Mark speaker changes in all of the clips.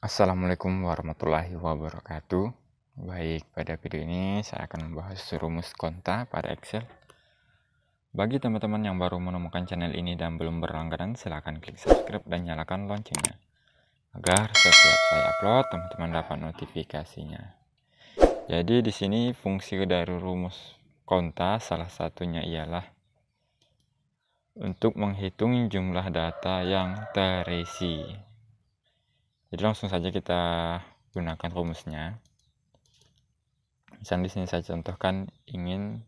Speaker 1: Assalamualaikum warahmatullahi wabarakatuh Baik, pada video ini saya akan membahas rumus konta pada Excel Bagi teman-teman yang baru menemukan channel ini dan belum berlangganan silahkan klik subscribe dan nyalakan loncengnya Agar setiap saya upload teman-teman dapat notifikasinya Jadi di sini fungsi dari rumus konta salah satunya ialah untuk menghitung jumlah data yang terisi jadi langsung saja kita gunakan rumusnya misalnya di sini saya contohkan ingin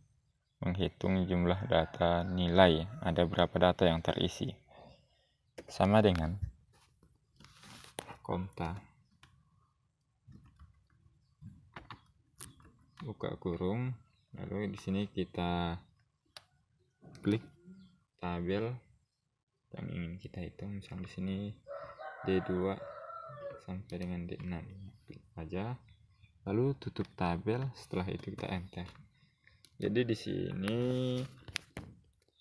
Speaker 1: menghitung jumlah data nilai ada berapa data yang terisi sama dengan konta buka kurung lalu di sini kita klik tabel yang ingin kita hitung misalnya di sini D2 sampai dengan D6 aja lalu tutup tabel setelah itu kita enter jadi di sini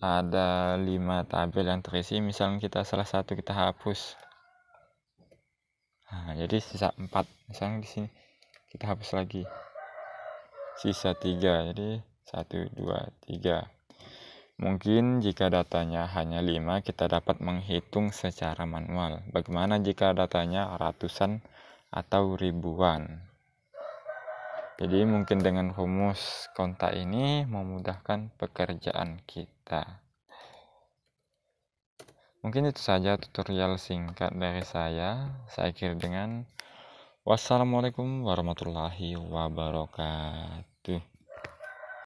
Speaker 1: ada 5 tabel yang terisi misalnya kita salah satu kita hapus nah, jadi sisa 4 misalnya di sini kita hapus lagi sisa 3 jadi 1 2 3 Mungkin jika datanya hanya 5 kita dapat menghitung secara manual. Bagaimana jika datanya ratusan atau ribuan? Jadi mungkin dengan rumus kontak ini memudahkan pekerjaan kita. Mungkin itu saja tutorial singkat dari saya. Saya akhir dengan wassalamualaikum warahmatullahi wabarakatuh.